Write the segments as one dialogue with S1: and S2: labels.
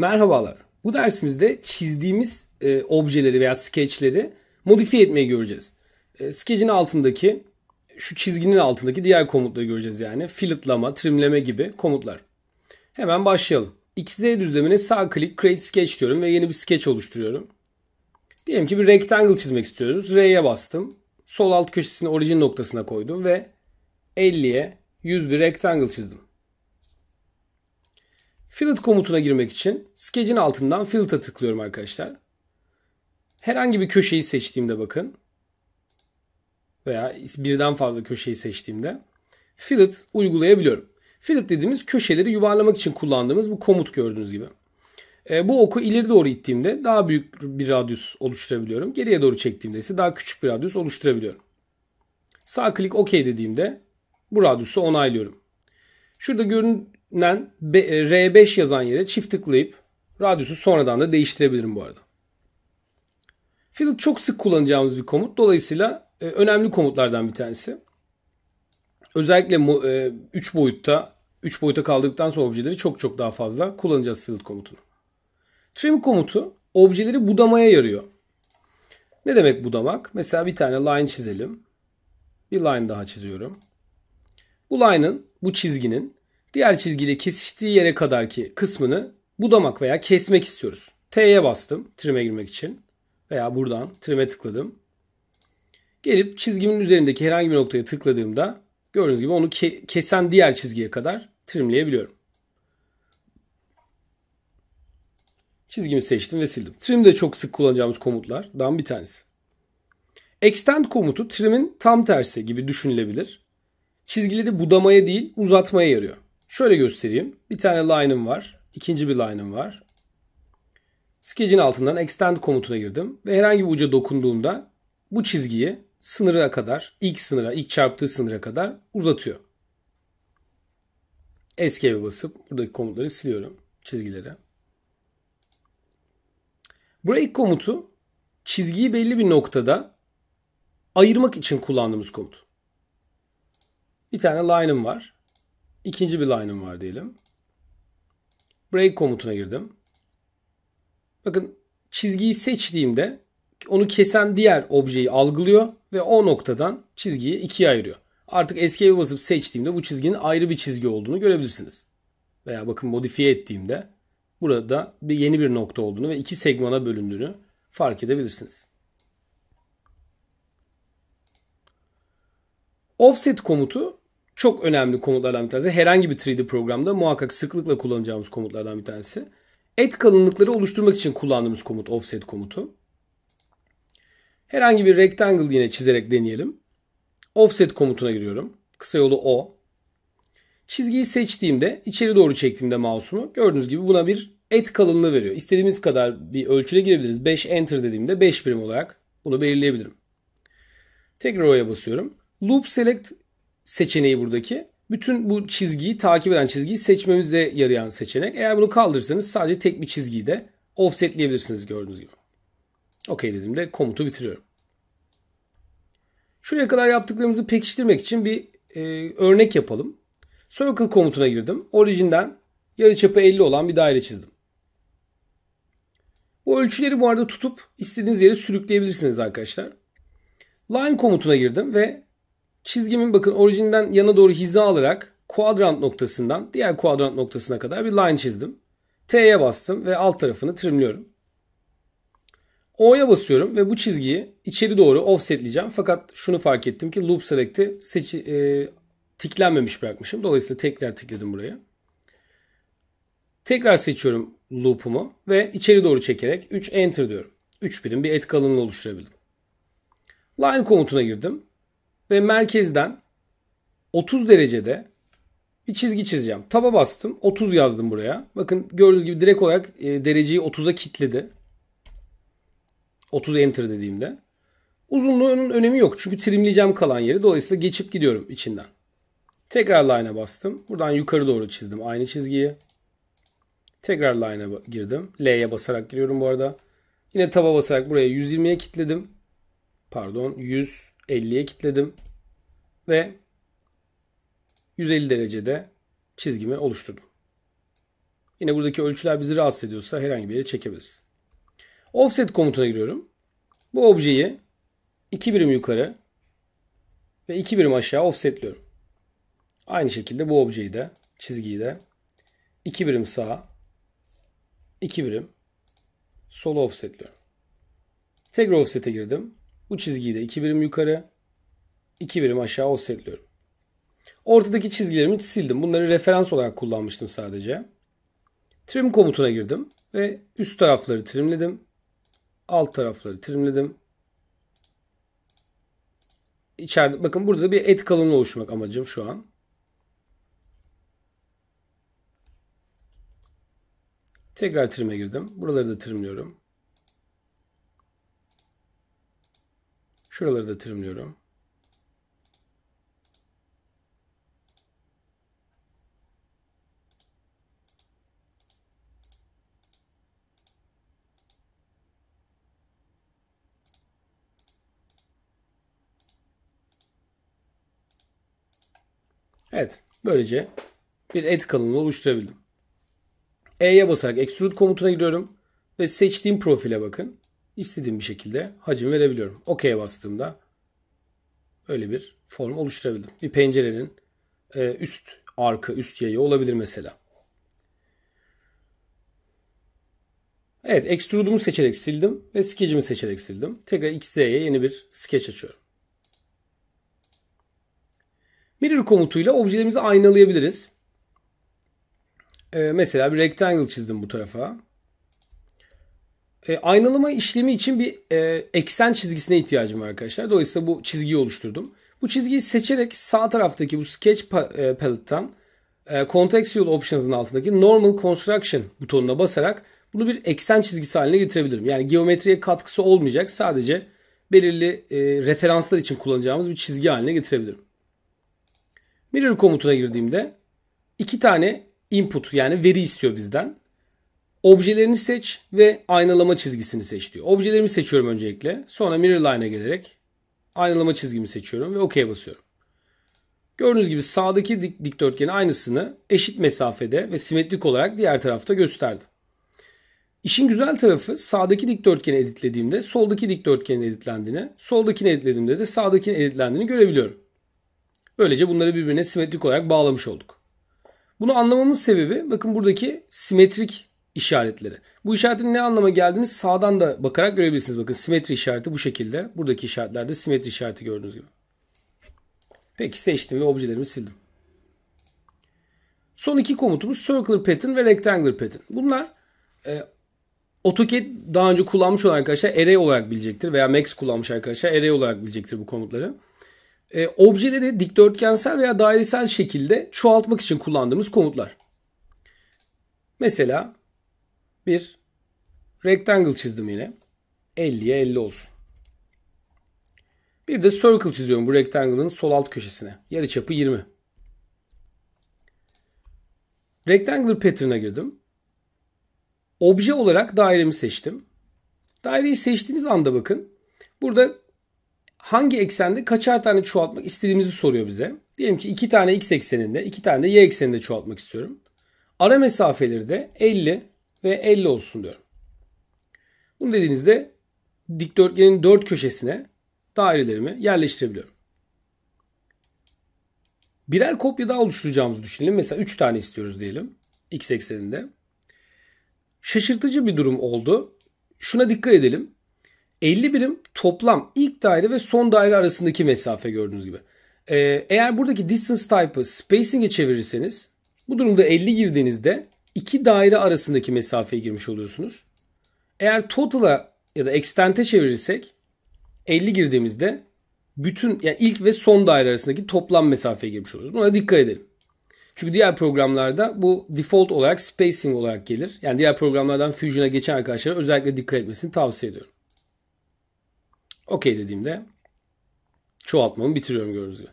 S1: Merhabalar. Bu dersimizde çizdiğimiz e, objeleri veya sketchleri modifiye etmeyi göreceğiz. E, skecin altındaki, şu çizginin altındaki diğer komutları göreceğiz yani. Filletlama, trimleme gibi komutlar. Hemen başlayalım. XZ düzlemine sağ klik Create Sketch diyorum ve yeni bir sketch oluşturuyorum. Diyelim ki bir rectangle çizmek istiyoruz. R'ye bastım. Sol alt köşesini orijin noktasına koydum ve 50'ye 100 bir rectangle çizdim. Field komutuna girmek için skecin altından Field'a tıklıyorum arkadaşlar. Herhangi bir köşeyi seçtiğimde bakın veya birden fazla köşeyi seçtiğimde fillet uygulayabiliyorum. Fillet dediğimiz köşeleri yuvarlamak için kullandığımız bu komut gördüğünüz gibi. E, bu oku ileri doğru ittiğimde daha büyük bir radyus oluşturabiliyorum. Geriye doğru çektiğimde ise daha küçük bir radyus oluşturabiliyorum. Sağ klik OK dediğimde bu radyusu onaylıyorum. Şurada görün, den e, R5 yazan yere çift tıklayıp radyusu sonradan da değiştirebilirim bu arada. Fiddle çok sık kullanacağımız bir komut. Dolayısıyla e, önemli komutlardan bir tanesi. Özellikle 3 e, boyutta 3 boyuta kaldırdıktan sonra objeleri çok çok daha fazla kullanacağız field komutunu. Trim komutu objeleri budamaya yarıyor. Ne demek budamak? Mesela bir tane line çizelim. Bir line daha çiziyorum. Bu line'ın, bu çizginin Diğer çizgiyle kesiştiği yere kadar ki kısmını budamak veya kesmek istiyoruz. T'ye bastım trim'e girmek için. Veya buradan trim'e tıkladım. Gelip çizgimin üzerindeki herhangi bir noktaya tıkladığımda gördüğünüz gibi onu ke kesen diğer çizgiye kadar trimleyebiliyorum. Çizgimi seçtim ve sildim. Trim de çok sık kullanacağımız komutlardan bir tanesi. Extend komutu trim'in tam tersi gibi düşünülebilir. Çizgileri budamaya değil uzatmaya yarıyor. Şöyle göstereyim. Bir tane line'ım var. İkinci bir line'ım var. Sketch'in altından extend komutuna girdim ve herhangi bir uca dokunduğumda bu çizgiyi sınıra kadar, ilk sınıra, ilk çarptığı sınıra kadar uzatıyor. Escape'e basıp buradaki komutları siliyorum, çizgileri. Break komutu çizgiyi belli bir noktada ayırmak için kullandığımız komut. Bir tane line'ım var ikinci bir line'ım var diyelim. Break komutuna girdim. Bakın çizgiyi seçtiğimde onu kesen diğer objeyi algılıyor ve o noktadan çizgiyi ikiye ayırıyor. Artık escape'e basıp seçtiğimde bu çizginin ayrı bir çizgi olduğunu görebilirsiniz. Veya bakın modifiye ettiğimde burada bir yeni bir nokta olduğunu ve iki segmana bölündüğünü fark edebilirsiniz. Offset komutu çok önemli komutlardan bir tanesi. Herhangi bir 3D programda muhakkak sıklıkla kullanacağımız komutlardan bir tanesi. Et kalınlıkları oluşturmak için kullandığımız komut offset komutu. Herhangi bir rectangle yine çizerek deneyelim. Offset komutuna giriyorum. Kısa yolu O. Çizgiyi seçtiğimde, içeri doğru çektiğimde mouse'umu gördüğünüz gibi buna bir et kalınlığı veriyor. İstediğimiz kadar bir ölçüde girebiliriz. 5 enter dediğimde 5 birim olarak bunu belirleyebilirim. Tekrar O'ya basıyorum. Loop Select seçeneği buradaki. Bütün bu çizgiyi takip eden çizgiyi seçmemize yarayan seçenek. Eğer bunu kaldırırsanız sadece tek bir çizgiyi de offsetleyebilirsiniz gördüğünüz gibi. Okey dediğimde komutu bitiriyorum. Şuraya kadar yaptıklarımızı pekiştirmek için bir e, örnek yapalım. Circle komutuna girdim. Orijinden yarıçapı 50 olan bir daire çizdim. Bu ölçüleri bu arada tutup istediğiniz yere sürükleyebilirsiniz arkadaşlar. Line komutuna girdim ve Çizgimin bakın orijinden yana doğru hiza alarak kuadrant noktasından diğer kuadrant noktasına kadar bir line çizdim. T'ye bastım ve alt tarafını trimliyorum. O'ya basıyorum ve bu çizgiyi içeri doğru offsetleyeceğim. Fakat şunu fark ettim ki loop select'i e, tiklenmemiş bırakmışım. Dolayısıyla tekrar tıkladım buraya. Tekrar seçiyorum loop'umu ve içeri doğru çekerek 3 enter diyorum. 3 birim bir et kalınlığı oluşturabildim. Line komutuna girdim ve merkezden 30 derecede bir çizgi çizeceğim. Taba bastım. 30 yazdım buraya. Bakın gördüğünüz gibi direkt olarak e, dereceyi 30'a kilitledi. 30 enter dediğimde. Uzunluğunun önemi yok. Çünkü trimleyeceğim kalan yeri. Dolayısıyla geçip gidiyorum içinden. Tekrar line'a bastım. Buradan yukarı doğru çizdim aynı çizgiyi. Tekrar line'a girdim. L'ye basarak giriyorum bu arada. Yine taba basarak buraya 120'ye kilitledim. Pardon 100 50'ye kilitledim ve 150 derecede çizgimi oluşturdum. Yine buradaki ölçüler bizi rahatsız ediyorsa herhangi bir yere çekebiliriz. Offset komutuna giriyorum. Bu objeyi 2 birim yukarı ve 2 birim aşağı offsetliyorum. Aynı şekilde bu objeyi de çizgiyi de 2 birim sağa 2 birim sola offsetliyorum. Tekrar offset'e girdim. Bu çizgiyi de 2 birim yukarı, 2 birim aşağı offsetliyorum. Ortadaki çizgilerimi sildim. Bunları referans olarak kullanmıştım sadece. Trim komutuna girdim ve üst tarafları trimledim. Alt tarafları trimledim. İçeride bakın burada bir et kalınlığı oluşturmak amacım şu an. Tekrar trim'e girdim. Buraları da trimliyorum. Şuraları da trimliyorum. Evet. Böylece bir et kalınlığı oluşturabildim. E'ye basarak extrude komutuna giriyorum ve seçtiğim profile bakın istediğim bir şekilde hacim verebiliyorum. OK'ye bastığımda öyle bir form oluşturabildim. Bir pencerenin e, üst arka, üst yayı olabilir mesela. Evet, extrude'umu seçerek sildim ve sketch'imi seçerek sildim. Tekrar XZ'ye yeni bir sketch açıyorum. Mirror komutuyla objelerimizi aynalayabiliriz. Ee, mesela bir rectangle çizdim bu tarafa. E, aynalama işlemi için bir e, eksen çizgisine ihtiyacım var arkadaşlar. Dolayısıyla bu çizgiyi oluşturdum. Bu çizgiyi seçerek sağ taraftaki bu Sketch Palette'tan e, e Contextual Options'ın altındaki Normal Construction butonuna basarak bunu bir eksen çizgisi haline getirebilirim. Yani geometriye katkısı olmayacak sadece belirli e, referanslar için kullanacağımız bir çizgi haline getirebilirim. Mirror komutuna girdiğimde iki tane input yani veri istiyor bizden. Objelerini seç ve aynalama çizgisini seç diyor. Objelerimi seçiyorum öncelikle. Sonra mirror line'a gelerek aynalama çizgimi seçiyorum ve OK'ye basıyorum. Gördüğünüz gibi sağdaki dik, dikdörtgenin aynısını eşit mesafede ve simetrik olarak diğer tarafta gösterdi. İşin güzel tarafı sağdaki dikdörtgeni editlediğimde soldaki dikdörtgenin editlendiğini, soldakini editlediğimde de sağdakinin editlendiğini görebiliyorum. Böylece bunları birbirine simetrik olarak bağlamış olduk. Bunu anlamamın sebebi bakın buradaki simetrik işaretleri. Bu işaretin ne anlama geldiğini sağdan da bakarak görebilirsiniz. Bakın simetri işareti bu şekilde. Buradaki işaretlerde simetri işareti gördüğünüz gibi. Peki seçtim ve objelerimi sildim. Son iki komutumuz Circular Pattern ve Rectangular Pattern. Bunlar e, AutoCAD daha önce kullanmış olan arkadaşlar array olarak bilecektir veya Max kullanmış arkadaşlar array olarak bilecektir bu komutları. E, objeleri dikdörtgensel veya dairesel şekilde çoğaltmak için kullandığımız komutlar. Mesela bir rectangle çizdim yine. 50'ye 50 olsun. Bir de circle çiziyorum bu rectangle'ın sol alt köşesine. Yarıçapı 20. Rectangular pattern'a girdim. Obje olarak dairemi seçtim. Daireyi seçtiğiniz anda bakın. Burada hangi eksende kaçar tane çoğaltmak istediğimizi soruyor bize. Diyelim ki iki tane x ekseninde, iki tane de y ekseninde çoğaltmak istiyorum. Ara mesafeleri de 50, ve 50 olsun diyorum. Bunu dediğinizde dikdörtgenin dört köşesine dairelerimi yerleştirebiliyorum. Birer kopya daha oluşturacağımızı düşünelim. Mesela 3 tane istiyoruz diyelim x ekseninde. Şaşırtıcı bir durum oldu. Şuna dikkat edelim. 50 birim toplam ilk daire ve son daire arasındaki mesafe gördüğünüz gibi. Ee, eğer buradaki distance type'ı spacing'e çevirirseniz bu durumda 50 girdiğinizde iki daire arasındaki mesafeye girmiş oluyorsunuz. Eğer total'a ya da extent'e çevirirsek 50 girdiğimizde bütün yani ilk ve son daire arasındaki toplam mesafeye girmiş oluyoruz. Buna dikkat edelim. Çünkü diğer programlarda bu default olarak spacing olarak gelir. Yani diğer programlardan Fusion'a geçen arkadaşlara özellikle dikkat etmesini tavsiye ediyorum. Okey dediğimde çoğaltmamı bitiriyorum gördüğünüz gibi.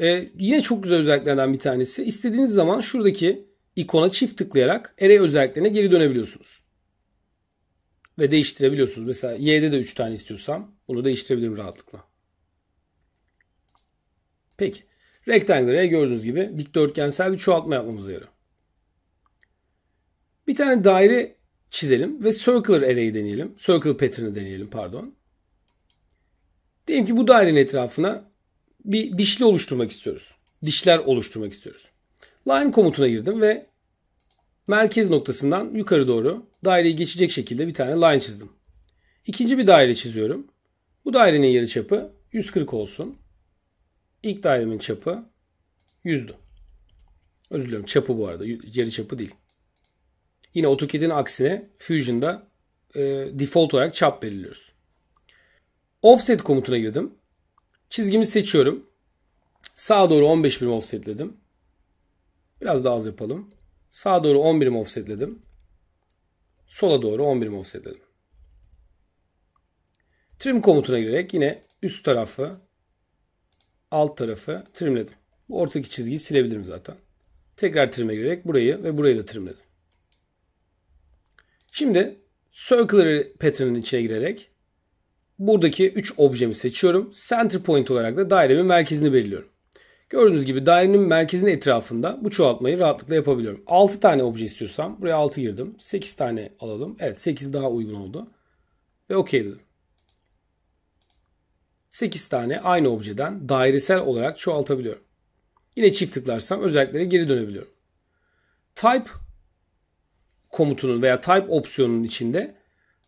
S1: Ee, yine çok güzel özelliklerden bir tanesi. İstediğiniz zaman şuradaki ikona çift tıklayarak array özelliklerine geri dönebiliyorsunuz. Ve değiştirebiliyorsunuz. Mesela y'de de 3 tane istiyorsam bunu değiştirebilirim rahatlıkla. Peki. Rectangle'e gördüğünüz gibi dikdörtgensel bir çoğaltma yapmamıza yarıyor. Bir tane daire çizelim ve circular array'i deneyelim. Circle pattern'ı deneyelim pardon. Diyelim ki bu dairenin etrafına bir dişli oluşturmak istiyoruz. Dişler oluşturmak istiyoruz. Line komutuna girdim ve merkez noktasından yukarı doğru daireyi geçecek şekilde bir tane line çizdim. İkinci bir daire çiziyorum. Bu dairenin yarıçapı 140 olsun. İlk dairemin çapı 100'dü. Özür dilerim çapı bu arada. yarıçapı değil. Yine AutoCAD'in aksine Fusion'da e, default olarak çap belirliyoruz. Offset komutuna girdim. Çizgimi seçiyorum. Sağa doğru 15 birim offsetledim. Biraz daha az yapalım. Sağa doğru 10 offsetledim. Sola doğru 10 offsetledim. Trim komutuna girerek yine üst tarafı alt tarafı trimledim. Bu ortadaki çizgiyi silebilirim zaten. Tekrar trim'e girerek burayı ve burayı da trimledim. Şimdi Circular pattern'ın içine girerek buradaki 3 objemi seçiyorum. Center point olarak da dairemin merkezini belirliyorum. Gördüğünüz gibi dairenin merkezinin etrafında bu çoğaltmayı rahatlıkla yapabiliyorum. 6 tane obje istiyorsam buraya 6 girdim. 8 tane alalım. Evet 8 daha uygun oldu. Ve okey dedim. 8 tane aynı objeden dairesel olarak çoğaltabiliyorum. Yine çift tıklarsam özelliklere geri dönebiliyorum. Type komutunun veya type opsiyonunun içinde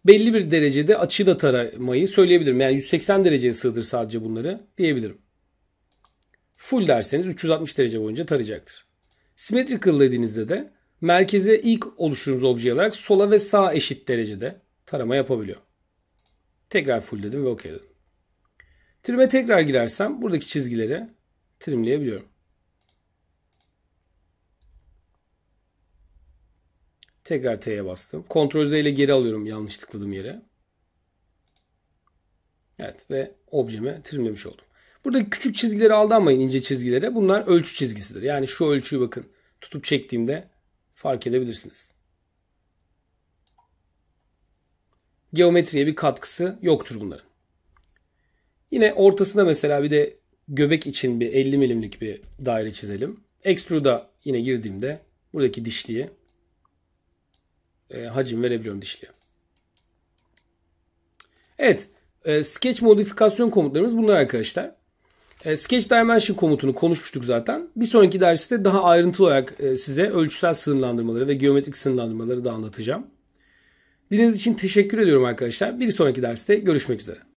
S1: belli bir derecede açıyı da taramayı söyleyebilirim. Yani 180 dereceye sığdır sadece bunları diyebilirim. Full derseniz 360 derece boyunca tarayacaktır. Symmetrical dediğinizde de merkeze ilk oluşturduğumuz obje olarak sola ve sağa eşit derecede tarama yapabiliyor. Tekrar full dedim ve OK dedim. Trim'e tekrar girersem buradaki çizgileri trimleyebiliyorum. Tekrar T'ye bastım. Ctrl Z ile geri alıyorum yanlış tıkladığım yere. Evet ve objemi trimlemiş oldum. Burada küçük çizgileri aldanmayın ince çizgilere. Bunlar ölçü çizgisidir. Yani şu ölçüyü bakın tutup çektiğimde fark edebilirsiniz. Geometriye bir katkısı yoktur bunların. Yine ortasına mesela bir de göbek için bir 50 milimlik bir daire çizelim. Extrude'a yine girdiğimde buradaki dişliye e, hacim verebiliyorum dişliye. Evet. E, sketch modifikasyon komutlarımız bunlar arkadaşlar. E, Sketch Dimension komutunu konuşmuştuk zaten. Bir sonraki derste daha ayrıntılı olarak e, size ölçüsel sınırlandırmaları ve geometrik sınırlandırmaları da anlatacağım. Dinlediğiniz için teşekkür ediyorum arkadaşlar. Bir sonraki derste görüşmek üzere.